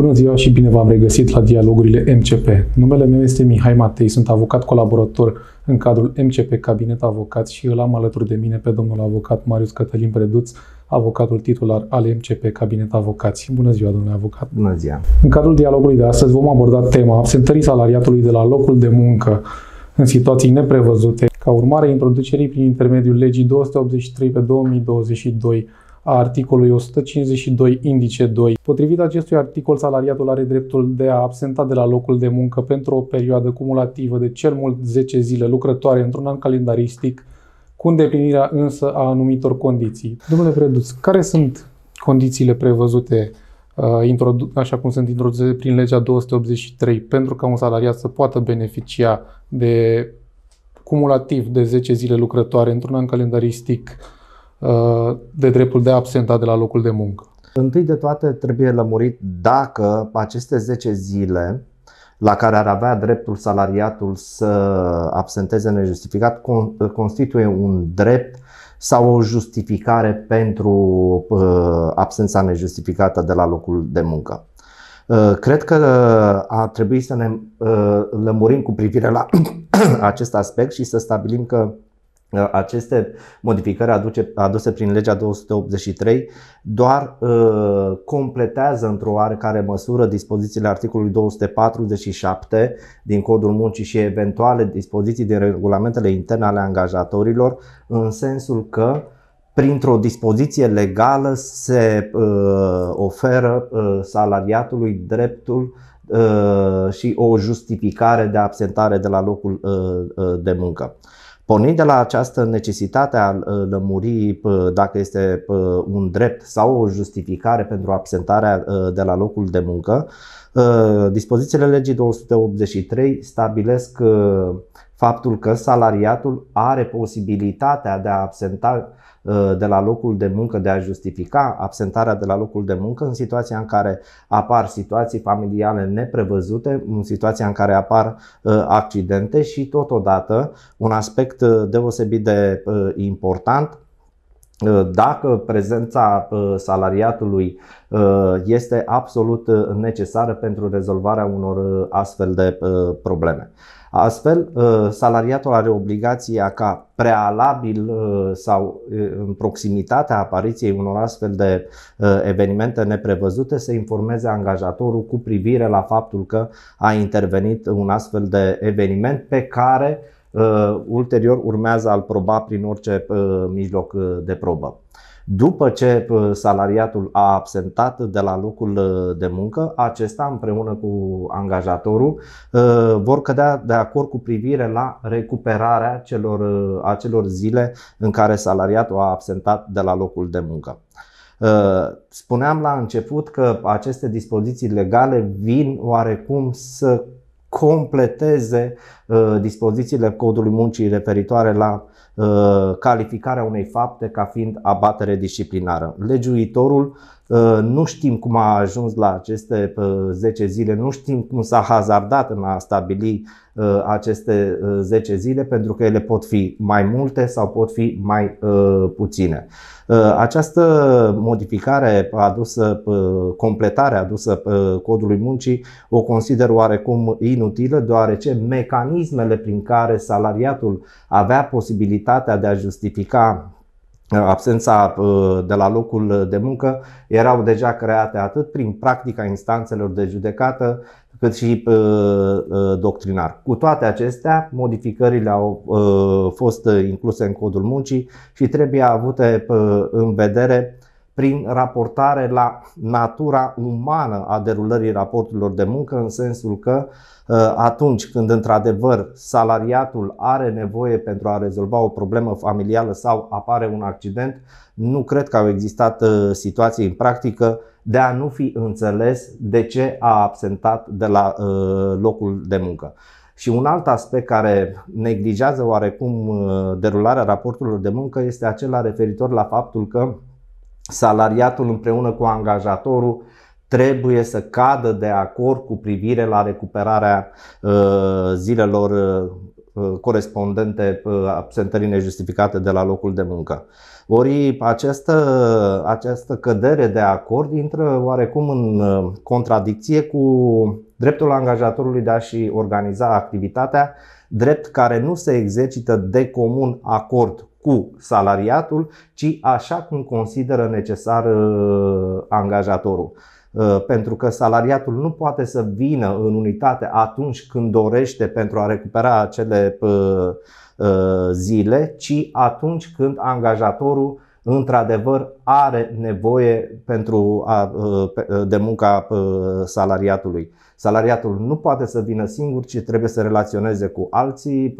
Bună ziua și bine v-am regăsit la dialogurile MCP. Numele meu este Mihai Matei, sunt avocat colaborator în cadrul MCP Cabinet Avocat și îl am alături de mine pe domnul avocat Marius Cătălin Preduț, avocatul titular al MCP Cabinet Avocați. Bună ziua, domnule avocat! Bună ziua! În cadrul dialogului de astăzi vom aborda tema absentării salariatului de la locul de muncă în situații neprevăzute, ca urmare a introducerii prin intermediul legii 283 pe 2022 a articolului 152 indice 2. Potrivit acestui articol, salariatul are dreptul de a absenta de la locul de muncă pentru o perioadă cumulativă de cel mult 10 zile lucrătoare într-un an calendaristic, cu îndeplinirea însă a anumitor condiții. Domnule Preduț, care sunt condițiile prevăzute uh, așa cum sunt introduse prin legea 283, pentru ca un salariat să poată beneficia de cumulativ de 10 zile lucrătoare într-un an calendaristic Uh, de dreptul de a absenta de la locul de muncă. Întâi de toate trebuie lămurit dacă aceste 10 zile la care ar avea dreptul salariatul să absenteze nejustificat constituie un drept sau o justificare pentru uh, absența nejustificată de la locul de muncă. Uh, cred că a trebuit să ne lămurim cu privire la acest aspect și să stabilim că Ă, aceste modificări aduce, aduse prin legea 283 doar uh, completează într-o oarecare măsură dispozițiile articolului 247 din Codul Muncii și eventuale dispoziții din regulamentele interne ale angajatorilor, în sensul că printr-o dispoziție legală se uh, oferă uh, salariatului dreptul uh, și o justificare de absentare de la locul uh, de muncă. Uh, Pornind de la această necesitate a uh, lămuri uh, dacă este uh, un drept sau o justificare pentru absentarea de la locul de muncă, dispozițiile legii 283 stabilesc faptul că salariatul are posibilitatea de a absenta uh, de la locul de muncă, de a justifica absentarea de la locul de muncă în situația în care apar situații familiale neprevăzute, în situația în care apar uh, accidente și totodată un aspect uh, deosebit de important Uh, dacă prezența uh, salariatului uh, este absolut necesară pentru rezolvarea unor astfel de probleme. Astfel, salariatul are obligația ca prealabil sau în proximitatea apariției unor astfel de evenimente neprevăzute să informeze angajatorul cu privire la faptul că a intervenit un astfel de eveniment pe care Uh, ulterior urmează al proba prin orice uh, mijloc uh, de probă. După ce salariatul a absentat de la locul de muncă, acesta împreună cu angajatorul vor cădea de acord cu privire la recuperarea celor, acelor zile în care salariatul a absentat de la locul de muncă. Spuneam la început că aceste dispoziții legale vin oarecum să completeze Uh, dispozițiile codului muncii referitoare la uh, calificarea unei fapte ca fiind abatere disciplinară. Legiuitorul uh, nu știm cum a ajuns la aceste 10 zile, nu știm cum s-a hazardat în a stabili aceste 10 zile, pentru că ele pot fi mai multe sau pot fi mai puține. Această modificare adusă, completare adusă codului muncii, o consider oarecum inutilă, deoarece mecanismul mecanismele prin care salariatul avea posibilitatea de a justifica uh, absența uh, de la locul de muncă erau deja create atât prin practica instanțelor de judecată, cât și uh, doctrinar. Cu toate acestea, modificările au fost incluse în codul muncii și trebuie avute în vedere prin raportare la natura umană a derulării raporturilor de muncă, în sensul că uh, atunci când într-adevăr salariatul are nevoie pentru a rezolva o problemă familială sau apare un accident, nu cred că au existat uh, situații în practică de a nu fi înțeles de ce a absentat de la uh, locul de muncă. Și un alt aspect care neglijează oarecum derularea raporturilor de muncă este acela referitor la faptul că salariatul împreună cu angajatorul trebuie să cadă de acord cu privire la recuperarea uh, zilelor uh, uh, corespondente absentării nejustificate de la locul de muncă. Ori această, această cădere de acord intră oarecum în contradicție cu dreptul angajatorului de a-și organiza activitatea, drept care nu se exercită de comun acord cu salariatul, ci așa cum consideră necesar uh, angajatorul. Uh, pentru că salariatul nu poate să vină în unitate atunci când dorește pentru a recupera acele uh, zile, ci atunci când angajatorul într-adevăr are nevoie pentru a, uh, uh, de munca uh, salariatului. Salariatul nu poate să vină singur, ci trebuie să relaționeze cu alții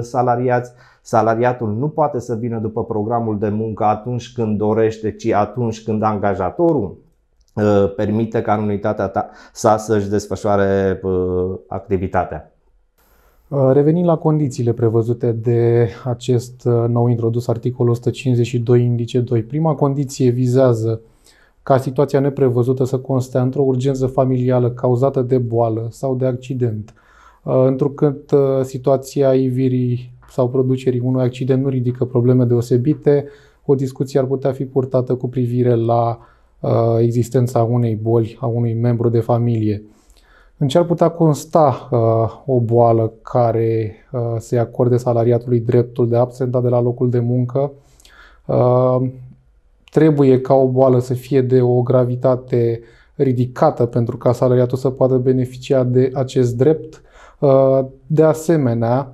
salariați. Salariatul nu poate să vină după programul de muncă atunci când dorește, ci atunci când angajatorul permite ca în unitatea ta să-și desfășoare activitatea. Uh, revenind la condițiile prevăzute de acest uh, nou introdus articolul 152 indice 2, prima condiție vizează ca situația neprevăzută să constea într-o urgență familială cauzată de boală sau de accident, uh, întrucât situația ivirii sau producerii unui accident nu ridică probleme deosebite, o discuție ar putea fi purtată cu privire la existența unei boli a unui membru de familie în ce ar putea consta uh, o boală care uh, să-i acorde salariatului dreptul de absenta de la locul de muncă. Uh, trebuie ca o boală să fie de o gravitate ridicată pentru ca salariatul să poată beneficia de acest drept. Uh, de asemenea,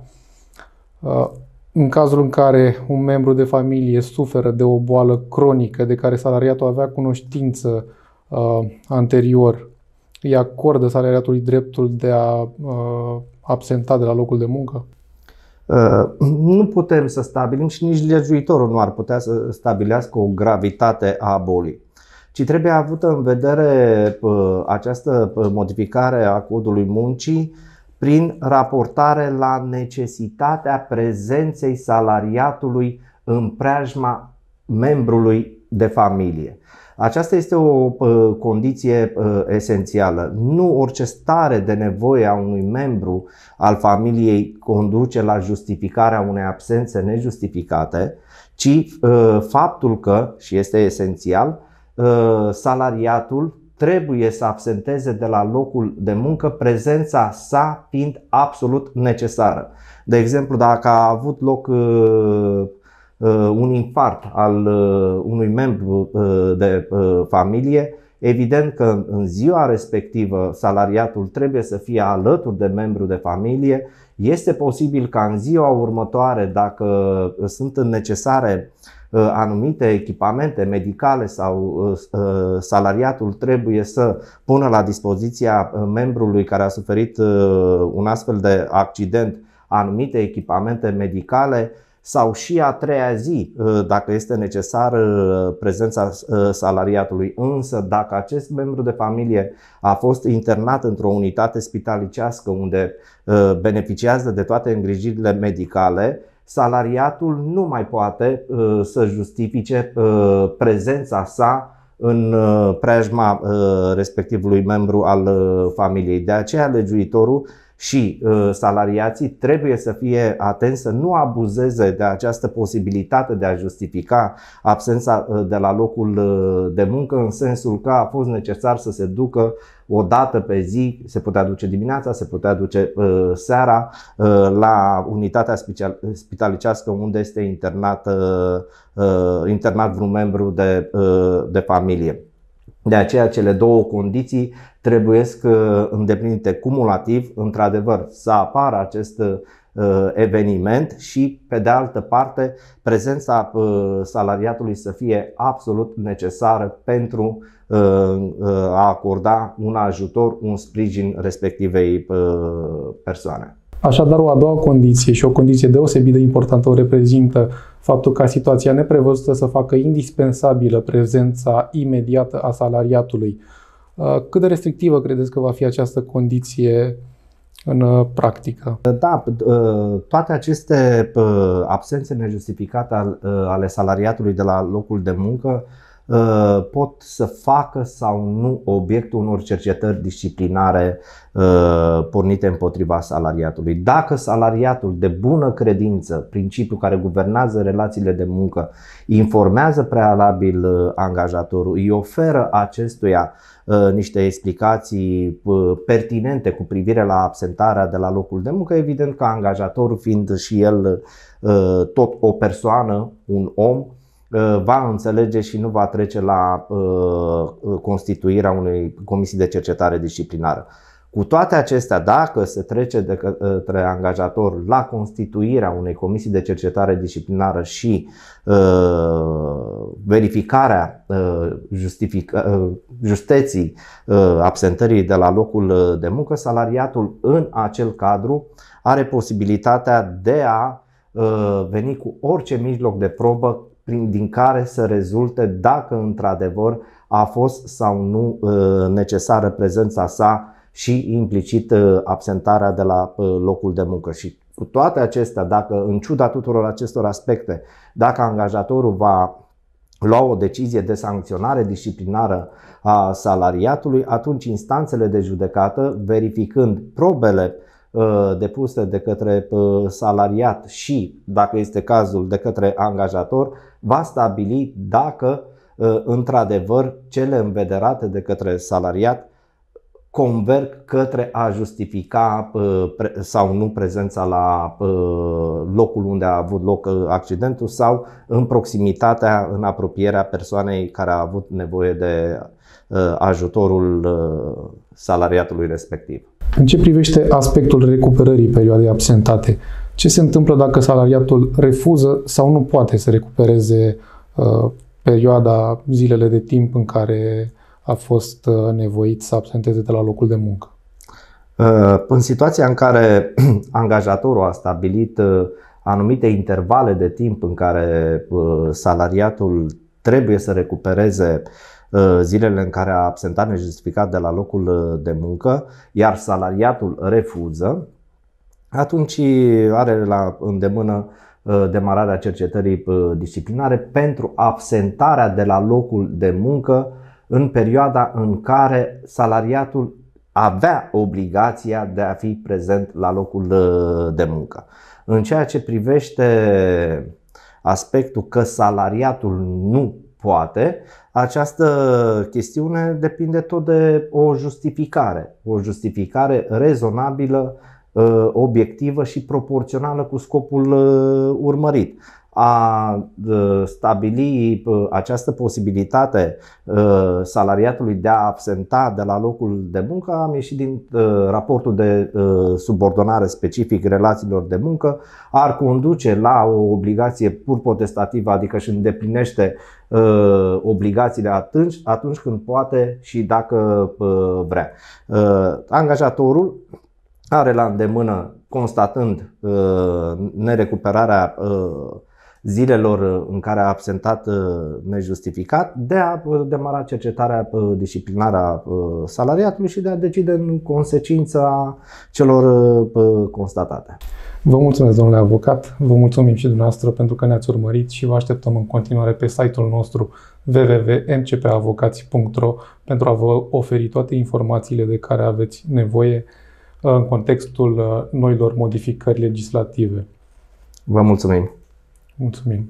uh, în cazul în care un membru de familie suferă de o boală cronică de care salariatul avea cunoștință uh, anterior, îi acordă salariatului dreptul de a uh, absenta de la locul de muncă? Uh, nu putem să stabilim și nici legiuitorul nu ar putea să stabilească o gravitate a bolii ci trebuie avută în vedere uh, această uh, modificare a codului muncii prin raportare la necesitatea prezenței salariatului în preajma membrului de familie. Aceasta este o condiție esențială. Nu orice stare de nevoie a unui membru al familiei conduce la justificarea unei absențe nejustificate, ci faptul că, și este esențial, salariatul trebuie să absenteze de la locul de muncă prezența sa fiind absolut necesară. De exemplu, dacă a avut loc uh, Uh, un infart al uh, unui membru uh, de familie, evident că în ziua respectivă salariatul trebuie să fie alături de membru de familie. Este posibil ca în ziua următoare, dacă sunt necesare anumite echipamente medicale sau salariatul trebuie să pună la dispoziția membrului care a suferit un astfel de accident anumite echipamente medicale, sau și a treia zi, ă, dacă este necesară prezența ă, salariatului. Însă, dacă acest membru de familie a fost internat într-o unitate spitalicească unde ă, beneficiază de toate îngrijirile medicale, salariatul nu mai poate să justifice prezența sa în preajma respectivului membru al familiei. De aceea, legiuitorul și uh, salariații trebuie să fie atenți să nu abuzeze de această posibilitate de a justifica absența uh, de la locul uh, de muncă în sensul că a fost necesar să se ducă o dată pe zi, se putea duce dimineața, se putea duce uh, seara uh, la unitatea spitalicească unde este internat, uh, internat vreun membru de, de familie. De aceea cele două condiții trebuie uh, îndeplinite cumulativ, într-adevăr, să apară acest uh, eveniment și, pe de altă parte, prezența uh, salariatului să fie absolut necesară pentru a acorda un ajutor, un sprijin respectivei persoane. Așadar, o a doua condiție și o condiție deosebit de importantă o reprezintă Faptul ca situația neprevăzută să facă indispensabilă prezența imediată a salariatului. Uh, cât de restrictivă credeți că va fi această condiție în uh, practică? Da, uh, toate aceste absențe nejustificate ale salariatului de la locul de muncă Uh, pot să facă sau nu obiectul unor cercetări disciplinare uh, pornite împotriva salariatului. Dacă salariatul de bună credință, principiul care guvernează relațiile de muncă, informează prealabil uh, angajatorul, îi oferă acestuia niște explicații pertinente cu privire la absentarea de la locul de muncă, evident că angajatorul fiind și el tot o persoană, un om, Uh, va înțelege și nu va trece la uh, uh, constituirea unei comisii de cercetare disciplinară. Cu toate acestea, dacă se trece de către angajator la constituirea unei comisii de cercetare disciplinară și uh, verificarea uh, justeții uh, absentării de la locul de muncă, salariatul în acel cadru are posibilitatea de a uh, veni cu orice mijloc de probă prin, din care să rezulte dacă într-adevăr a fost sau nu ă, necesară prezența sa și implicit ă, absentarea de la ă, locul de muncă. Și cu toate acestea, dacă în ciuda tuturor acestor aspecte, dacă angajatorul va lua o decizie de sancționare disciplinară a salariatului, atunci instanțele de judecată, verificând probele depuse de către salariat și, dacă este cazul, de către angajator, va stabili dacă uh, într-adevăr cele învederate de către salariat converg către a justifica uh, sau nu prezența la uh, locul unde a avut loc accidentul sau în proximitatea, în apropierea persoanei care a avut nevoie de ajutorul salariatului respectiv. În ce privește aspectul recuperării perioadei absentate, ce se întâmplă dacă salariatul refuză sau nu poate să recupereze uh, perioada, zilele de timp în care a fost uh, nevoit să absenteze de la locul de muncă? Uh, în situația în care angajatorul a stabilit uh, anumite intervale de timp în care uh, salariatul trebuie să recupereze zilele în care a absentat nejustificat de la locul de muncă, iar salariatul refuză, atunci are la îndemână uh, demararea cercetării uh, disciplinare pentru absentarea de la locul de muncă în perioada în care salariatul avea obligația de a fi prezent la locul de muncă. În ceea ce privește aspectul că salariatul nu poate, această chestiune depinde tot de o justificare, o justificare rezonabilă Uh, obiectivă și proporțională cu scopul uh, urmărit. A uh, stabili această posibilitate salariatului de a absenta de la locul de muncă am ieșit din raportul de subordonare specific relațiilor de muncă, ar conduce la o obligație pur potestativă, adică își îndeplinește obligațiile atunci, atunci când poate și dacă vrea. Angajatorul are la îndemână, constatând uh, nerecuperarea uh, zilelor uh, în care a absentat nejustificat, de a demara cercetarea disciplinară a salariatului și de a decide în consecința celor constatate. Vă mulțumesc, domnule avocat, vă mulțumim și dumneavoastră pentru că ne-ați urmărit și vă așteptăm în continuare pe site-ul nostru www.mcpavocați.ro pentru a vă oferi toate informațiile de care aveți nevoie în contextul uh, noilor modificări legislative. Vă mulțumim! Mulțumim!